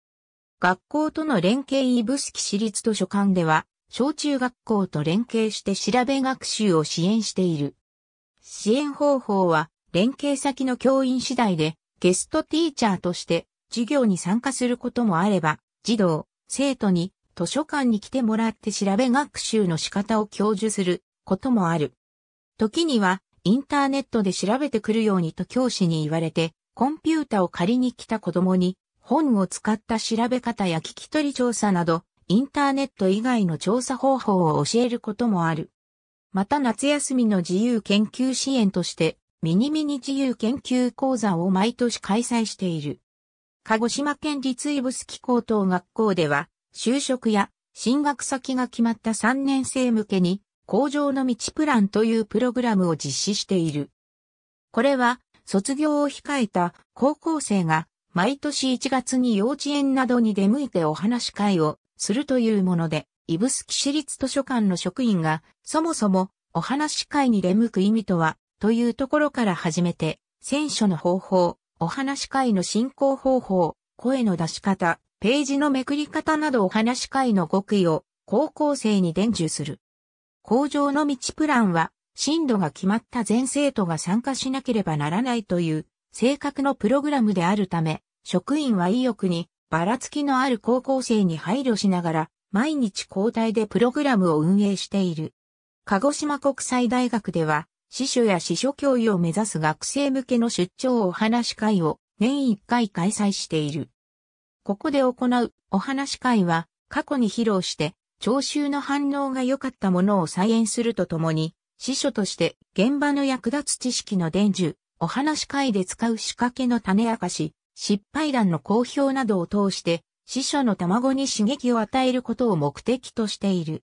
学校との連携スキ市立図書館では、小中学校と連携して調べ学習を支援している。支援方法は、連携先の教員次第でゲストティーチャーとして授業に参加することもあれば、児童、生徒に図書館に来てもらって調べ学習の仕方を教授することもある。時にはインターネットで調べてくるようにと教師に言われて、コンピュータを借りに来た子供に本を使った調べ方や聞き取り調査など、インターネット以外の調査方法を教えることもある。また夏休みの自由研究支援として、ミニミニ自由研究講座を毎年開催している。鹿児島県立指宿高等学校では、就職や進学先が決まった3年生向けに、工場の道プランというプログラムを実施している。これは、卒業を控えた高校生が、毎年1月に幼稚園などに出向いてお話し会をするというもので、指宿市立図書館の職員が、そもそもお話し会に出向く意味とはというところから始めて、選書の方法、お話会の進行方法、声の出し方、ページのめくり方などお話会の極意を高校生に伝授する。工場の道プランは、進度が決まった全生徒が参加しなければならないという正確のプログラムであるため、職員は意欲にばらつきのある高校生に配慮しながら、毎日交代でプログラムを運営している。鹿児島国際大学では、司書や司書教諭を目指す学生向けの出張お話し会を年1回開催している。ここで行うお話し会は過去に披露して聴衆の反応が良かったものを再演するとともに、司書として現場の役立つ知識の伝授、お話し会で使う仕掛けの種明かし、失敗談の公表などを通して、司書の卵に刺激を与えることを目的としている。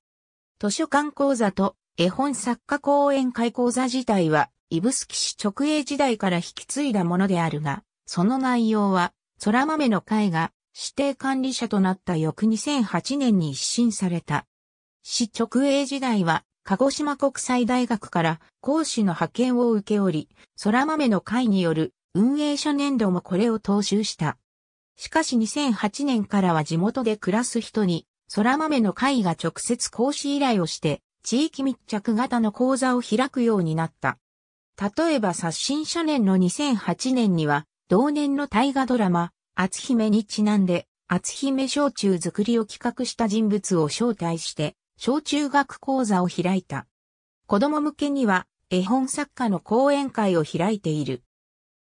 図書館講座と絵本作家講演会講座自体は、指宿市直営時代から引き継いだものであるが、その内容は、空豆の会が指定管理者となった翌2008年に一新された。市直営時代は、鹿児島国際大学から講師の派遣を受けおり、空豆の会による運営者年度もこれを踏襲した。しかし2008年からは地元で暮らす人に、空豆の会が直接講師依頼をして、地域密着型の講座を開くようになった。例えば刷新初年の2008年には、同年の大河ドラマ、厚姫にちなんで、厚姫小中作りを企画した人物を招待して、小中学講座を開いた。子供向けには、絵本作家の講演会を開いている。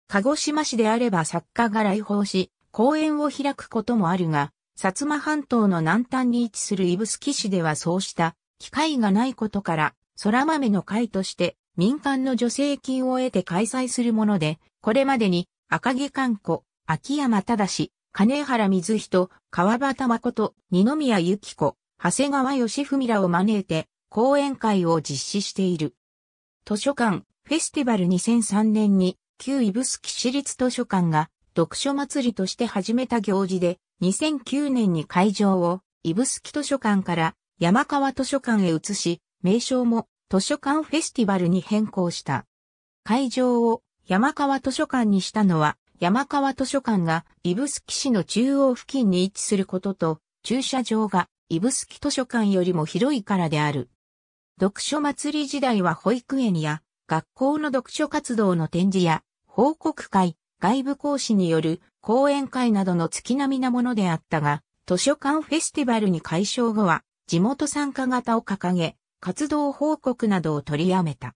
鹿児島市であれば作家が来訪し、講演を開くこともあるが、薩摩半島の南端に位置する指宿市ではそうした機会がないことから、空豆の会として民間の助成金を得て開催するもので、これまでに赤毛観光、秋山正、金原水人、川端誠、二宮幸子、長谷川義文らを招いて、講演会を実施している。図書館、フェスティバル2003年に、旧スキ市立図書館が、読書祭りとして始めた行事で、2009年に会場を、スキ図書館から山川図書館へ移し、名称も図書館フェスティバルに変更した。会場を山川図書館にしたのは、山川図書館が指宿市の中央付近に位置することと、駐車場が指宿図書館よりも広いからである。読書祭り時代は保育園や学校の読書活動の展示や報告会、外部講師による講演会などの月並みなものであったが、図書館フェスティバルに解消後は地元参加型を掲げ、活動報告などを取りやめた。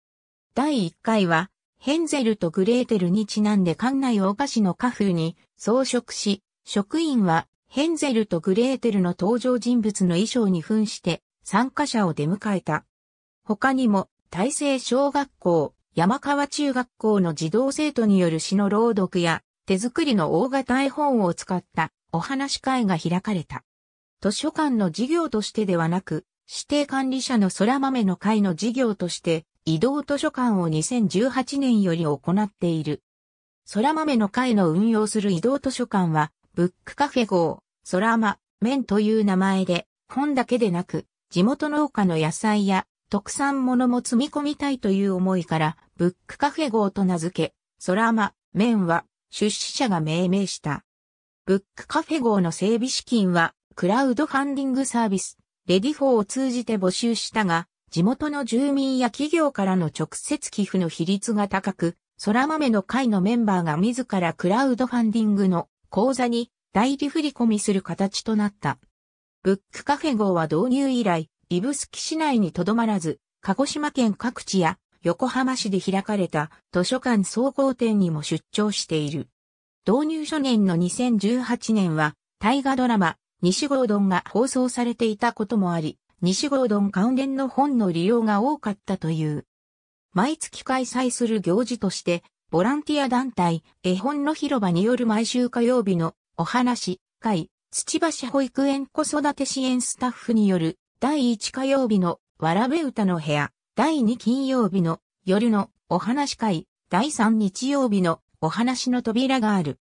第1回は、ヘンゼルとグレーテルにちなんで館内をお菓子の家風に装飾し、職員はヘンゼルとグレーテルの登場人物の衣装に扮して参加者を出迎えた。他にも、大成小学校、山川中学校の児童生徒による詩の朗読や手作りの大型絵本を使ったお話会が開かれた。図書館の事業としてではなく、指定管理者の空豆の会の事業として、移動図書館を2018年より行っている。空豆の会の運用する移動図書館は、ブックカフェ号、空豆、麺という名前で、本だけでなく、地元農家の野菜や特産物も積み込みたいという思いから、ブックカフェ号と名付け、空豆麺は出資者が命名した。ブックカフェ号の整備資金はクラウドファンディングサービス、レディフォーを通じて募集したが、地元の住民や企業からの直接寄付の比率が高く、空豆の会のメンバーが自らクラウドファンディングの口座に代理振り込みする形となった。ブックカフェ号は導入以来、ブスキ市内にとどまらず、鹿児島県各地や横浜市で開かれた図書館総合展にも出張している。導入初年の2018年は、大河ドラマ、西郷丼が放送されていたこともあり、西郷丼関連の本の利用が多かったという。毎月開催する行事として、ボランティア団体、絵本の広場による毎週火曜日のお話、会、土橋保育園子育て支援スタッフによる第1火曜日のわらべ歌の部屋、第2金曜日の夜のお話会、第3日曜日のお話の扉がある。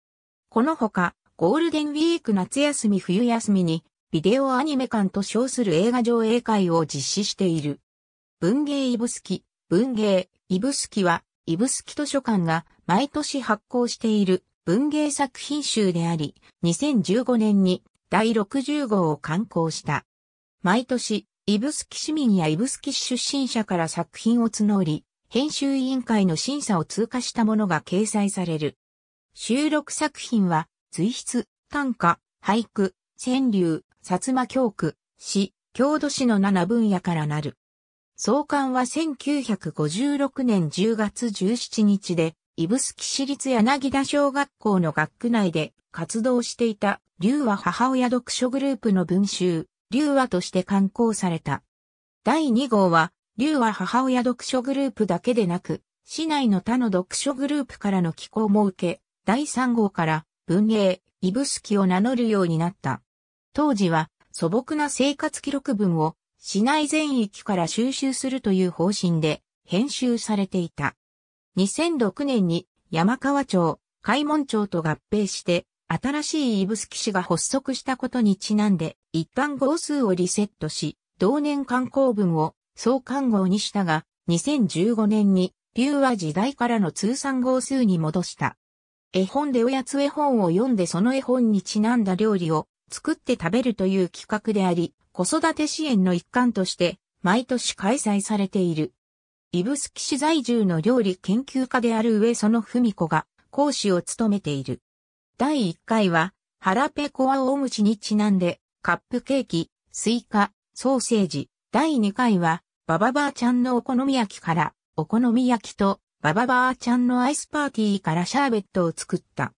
このほか、ゴールデンウィーク夏休み冬休みに、ビデオアニメ館と称する映画上映会を実施している。文芸イブスキ、文芸、イブスキは、イブスキ図書館が毎年発行している文芸作品集であり、2015年に第60号を刊行した。毎年、イブスキ市民やイブスキ出身者から作品を募り、編集委員会の審査を通過したものが掲載される。収録作品は随筆、短歌、俳句、川柳、薩摩教区、詩、郷土詩の7分野からなる。創刊は1956年10月17日で、スキ市立柳田小学校の学区内で活動していた、龍和母親読書グループの文集、龍和として刊行された。第2号は、龍和母親読書グループだけでなく、市内の他の読書グループからの寄稿も受け、第3号から、文芸、イブスキを名乗るようになった。当時は素朴な生活記録文を市内全域から収集するという方針で編集されていた。2006年に山川町、海門町と合併して新しいイブスキ市が発足したことにちなんで一般号数をリセットし、同年刊行文を総刊号にしたが、2015年にピューは時代からの通算号数に戻した。絵本でおやつ絵本を読んでその絵本にちなんだ料理を作って食べるという企画であり、子育て支援の一環として毎年開催されている。指宿市在住の料理研究家である上園文子が講師を務めている。第1回は、腹ペコアオムチにちなんで、カップケーキ、スイカ、ソーセージ。第2回は、バババーちゃんのお好み焼きから、お好み焼きとバババーちゃんのアイスパーティーからシャーベットを作った。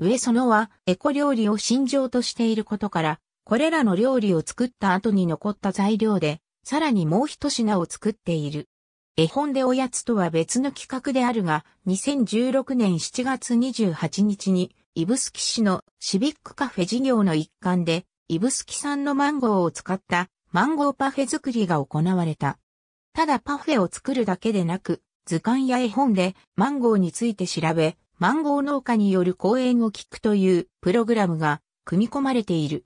上園はエコ料理を信条としていることから、これらの料理を作った後に残った材料で、さらにもう一品を作っている。絵本でおやつとは別の企画であるが、2016年7月28日に、イブスキ市のシビックカフェ事業の一環で、イブスキ産のマンゴーを使ったマンゴーパフェ作りが行われた。ただパフェを作るだけでなく、図鑑や絵本でマンゴーについて調べ、マンゴー農家による講演を聞くというプログラムが組み込まれている。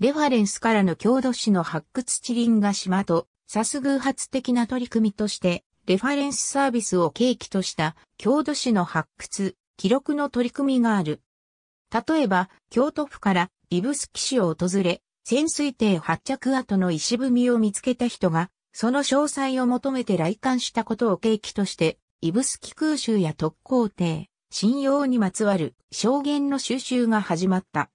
レファレンスからの郷土史の発掘地林が島と、さす偶発的な取り組みとして、レファレンスサービスを契機とした郷土史の発掘、記録の取り組みがある。例えば、京都府からブスキ市を訪れ、潜水艇発着跡の石踏みを見つけた人が、その詳細を求めて来館したことを契機として、指宿空襲や特攻艇、信用にまつわる証言の収集が始まった。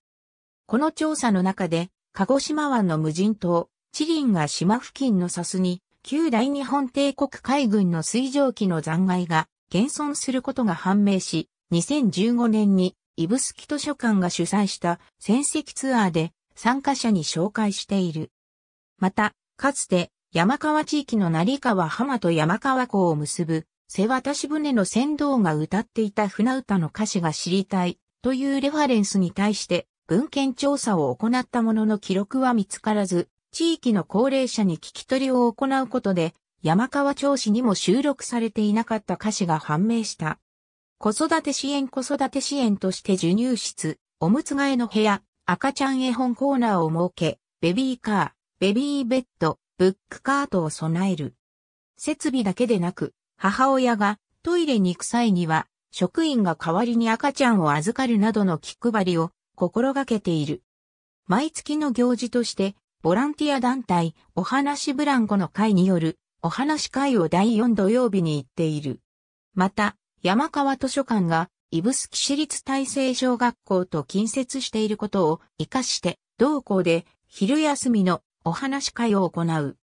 この調査の中で、鹿児島湾の無人島、地林が島付近のサスに、旧大日本帝国海軍の水蒸気の残骸が現存することが判明し、2015年に指宿図書館が主催した戦績ツアーで参加者に紹介している。また、かつて山川地域の成川浜と山川港を結ぶ、瀬渡し船の船頭が歌っていた船歌の歌詞が知りたいというレファレンスに対して文献調査を行ったものの記録は見つからず、地域の高齢者に聞き取りを行うことで、山川町子にも収録されていなかった歌詞が判明した。子育て支援子育て支援として授乳室、おむつ替えの部屋、赤ちゃん絵本コーナーを設け、ベビーカー、ベビーベッド、ブックカートを備える。設備だけでなく、母親がトイレに行く際には、職員が代わりに赤ちゃんを預かるなどの気配りを心がけている。毎月の行事として、ボランティア団体、お話ブランコの会による、お話会を第4土曜日に行っている。また、山川図書館が、指宿市立大成小学校と近接していることを活かして、同校で、昼休みのお話し会を行う。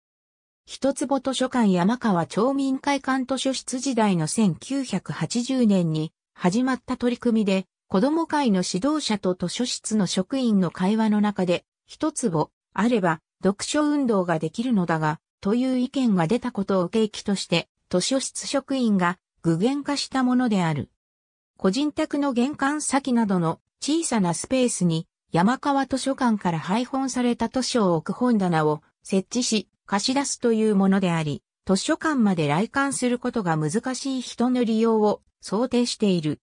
一坪図書館山川町民会館図書室時代の1980年に始まった取り組みで、子供会の指導者と図書室の職員の会話の中で、一坪あれば読書運動ができるのだが、という意見が出たことを契機として、図書室職員が具現化したものである。個人宅の玄関先などの小さなスペースに山川図書館から配本された図書を置く本棚を設置し貸し出すというものであり、図書館まで来館することが難しい人の利用を想定している。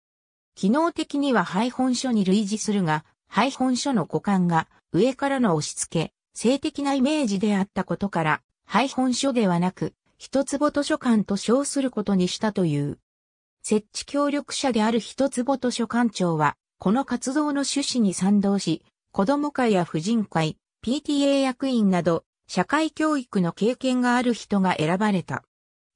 機能的には配本書に類似するが、配本書の股間が上からの押し付け、性的なイメージであったことから、配本書ではなく、一坪図書館と称することにしたという。設置協力者である一坪図書館長は、この活動の趣旨に賛同し、子供会や婦人会、PTA 役員など、社会教育の経験がある人が選ばれた。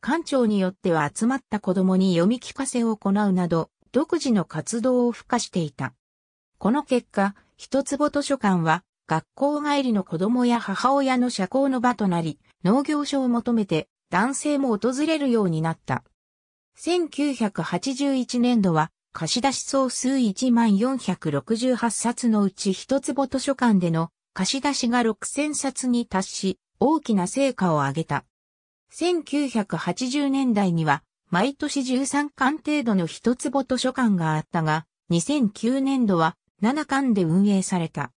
館長によっては集まった子供に読み聞かせを行うなど、独自の活動を付加していた。この結果、一坪図書館は、学校帰りの子供や母親の社交の場となり、農業所を求めて男性も訪れるようになった。1981年度は貸し出し総数1468冊のうち一坪図書館での貸し出しが6000冊に達し、大きな成果を上げた。1980年代には、毎年13巻程度の一坪図書館があったが、2009年度は7巻で運営された。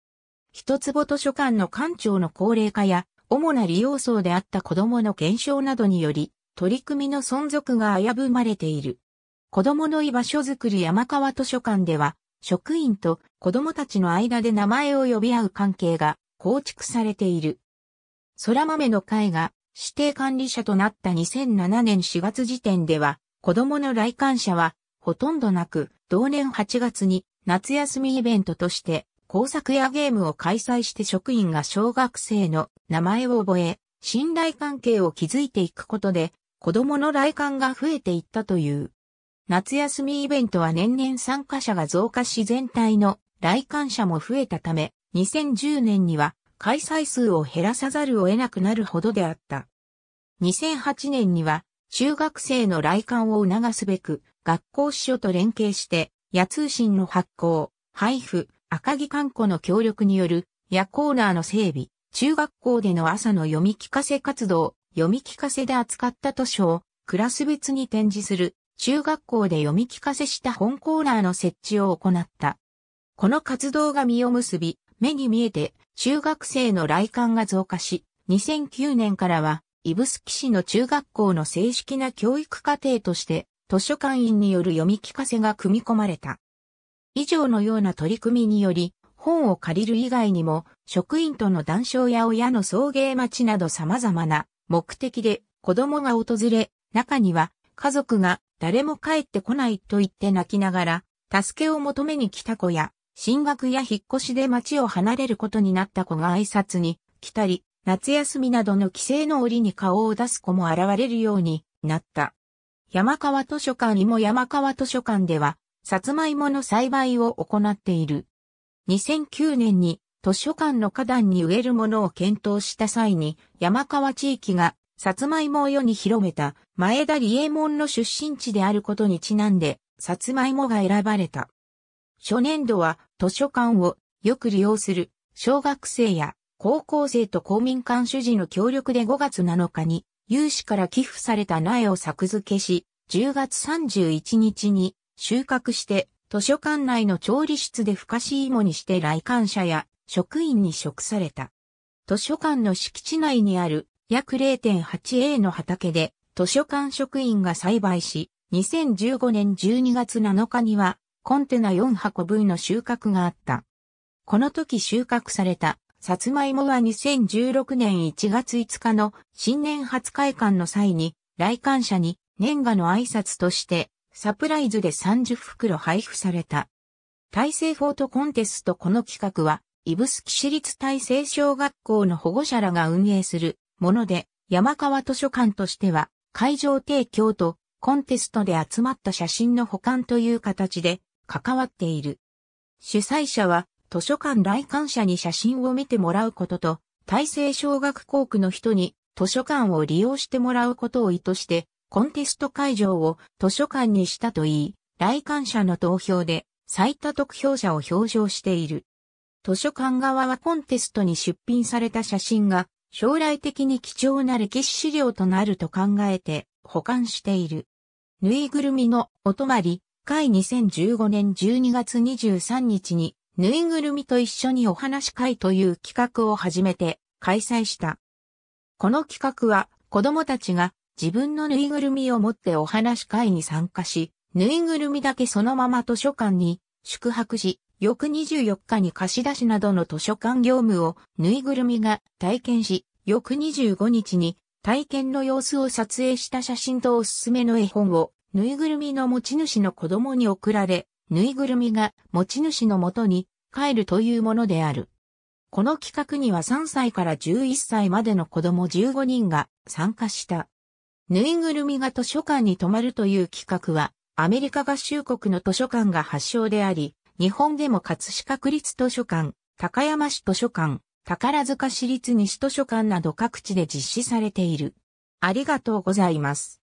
一坪図書館の館長の高齢化や、主な利用層であった子供の減少などにより、取り組みの存続が危ぶまれている。子供の居場所づくり山川図書館では、職員と子供たちの間で名前を呼び合う関係が構築されている。空豆の会が指定管理者となった2007年4月時点では、子供の来館者はほとんどなく、同年8月に夏休みイベントとして工作やゲームを開催して職員が小学生の名前を覚え、信頼関係を築いていくことで、子供の来館が増えていったという。夏休みイベントは年々参加者が増加し全体の来館者も増えたため、2010年には開催数を減らさざるを得なくなるほどであった。2008年には中学生の来館を促すべく学校司書と連携して夜通信の発行、配布、赤木観光の協力による夜コーナーの整備、中学校での朝の読み聞かせ活動、読み聞かせで扱った図書をクラス別に展示する中学校で読み聞かせした本コーナーの設置を行った。この活動が実を結び、目に見えて中学生の来館が増加し、2009年からは、指宿市の中学校の正式な教育課程として、図書館員による読み聞かせが組み込まれた。以上のような取り組みにより、本を借りる以外にも、職員との談笑や親の送迎待ちなど様々な目的で子供が訪れ、中には家族が誰も帰ってこないと言って泣きながら、助けを求めに来た子や、進学や引っ越しで町を離れることになった子が挨拶に来たり、夏休みなどの帰省の折に顔を出す子も現れるようになった。山川図書館にも山川図書館では、さつまいもの栽培を行っている。2009年に図書館の花壇に植えるものを検討した際に山川地域がさつまいもを世に広めた前田理右衛門の出身地であることにちなんで、さつまいもが選ばれた。初年度は図書館をよく利用する小学生や高校生と公民館主事の協力で5月7日に有志から寄付された苗を作付けし、10月31日に収穫して図書館内の調理室でふかし芋にして来館者や職員に食された。図書館の敷地内にある約 0.8A の畑で図書館職員が栽培し、2015年12月7日にはコンテナ4箱分の収穫があった。この時収穫されたさつまいもは2016年1月5日の新年初開館の際に来館者に年賀の挨拶としてサプライズで30袋配布された。大政フォートコンテストこの企画は、イブスキ市立大政小学校の保護者らが運営するもので、山川図書館としては、会場提供とコンテストで集まった写真の保管という形で関わっている。主催者は図書館来館者に写真を見てもらうことと、大成小学校区の人に図書館を利用してもらうことを意図して、コンテスト会場を図書館にしたといい、来館者の投票で最多得票者を表彰している。図書館側はコンテストに出品された写真が将来的に貴重な歴史資料となると考えて保管している。ぬいぐるみのお泊まり、会2015年12月23日に、ぬいぐるみと一緒にお話会という企画を始めて開催した。この企画は子供たちが自分のぬいぐるみを持ってお話会に参加し、ぬいぐるみだけそのまま図書館に宿泊し、翌24日に貸し出しなどの図書館業務をぬいぐるみが体験し、翌25日に体験の様子を撮影した写真とおすすめの絵本をぬいぐるみの持ち主の子供に送られ、ぬいぐるみが持ち主のもとに帰るというものである。この企画には3歳から11歳までの子供15人が参加した。ぬいぐるみが図書館に泊まるという企画は、アメリカ合衆国の図書館が発祥であり、日本でも葛飾区立図書館、高山市図書館、宝塚市立西図書館など各地で実施されている。ありがとうございます。